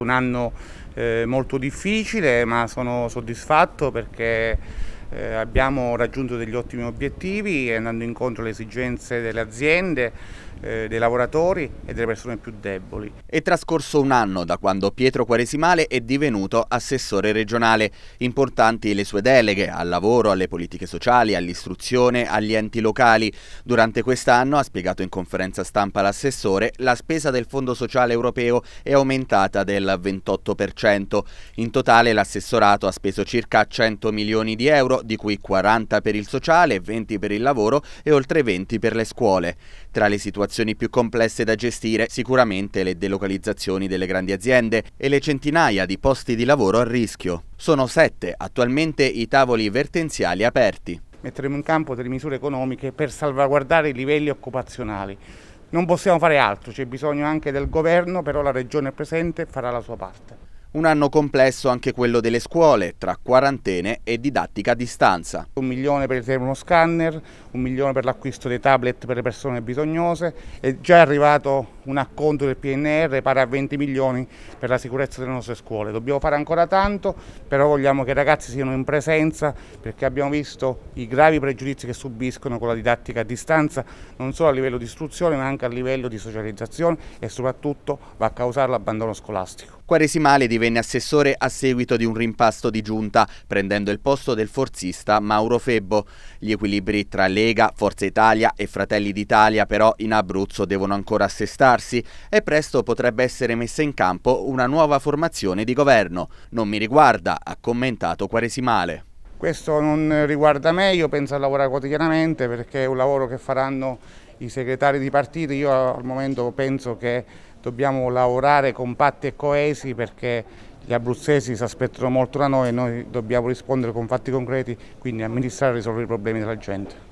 Un anno eh, molto difficile ma sono soddisfatto perché eh, abbiamo raggiunto degli ottimi obiettivi andando incontro alle esigenze delle aziende eh, dei lavoratori e delle persone più deboli. È trascorso un anno da quando Pietro Quaresimale è divenuto assessore regionale. Importanti le sue deleghe al lavoro, alle politiche sociali, all'istruzione, agli enti locali. Durante quest'anno, ha spiegato in conferenza stampa l'assessore, la spesa del Fondo Sociale Europeo è aumentata del 28%. In totale l'assessorato ha speso circa 100 milioni di euro, di cui 40 per il sociale, 20 per il lavoro e oltre 20 per le scuole. Tra le situazioni situazioni più complesse da gestire sicuramente le delocalizzazioni delle grandi aziende e le centinaia di posti di lavoro a rischio. Sono sette attualmente i tavoli vertenziali aperti. Metteremo in campo delle misure economiche per salvaguardare i livelli occupazionali. Non possiamo fare altro, c'è bisogno anche del governo, però la regione presente farà la sua parte. Un anno complesso anche quello delle scuole, tra quarantene e didattica a distanza. Un milione per il telefono scanner, un milione per l'acquisto dei tablet per le persone bisognose, è già arrivato un acconto del PNR pari a 20 milioni per la sicurezza delle nostre scuole. Dobbiamo fare ancora tanto, però vogliamo che i ragazzi siano in presenza perché abbiamo visto i gravi pregiudizi che subiscono con la didattica a distanza, non solo a livello di istruzione ma anche a livello di socializzazione e soprattutto va a causare l'abbandono scolastico. Quaresimale divenne assessore a seguito di un rimpasto di giunta, prendendo il posto del forzista Mauro Febbo. Gli equilibri tra Lega, Forza Italia e Fratelli d'Italia però in Abruzzo devono ancora assestarsi e presto potrebbe essere messa in campo una nuova formazione di governo. Non mi riguarda, ha commentato Quaresimale. Questo non riguarda me, io penso a lavorare quotidianamente perché è un lavoro che faranno i segretari di partito, io al momento penso che dobbiamo lavorare compatti e coesi perché gli abruzzesi si aspettano molto da noi e noi dobbiamo rispondere con fatti concreti, quindi amministrare e risolvere i problemi della gente.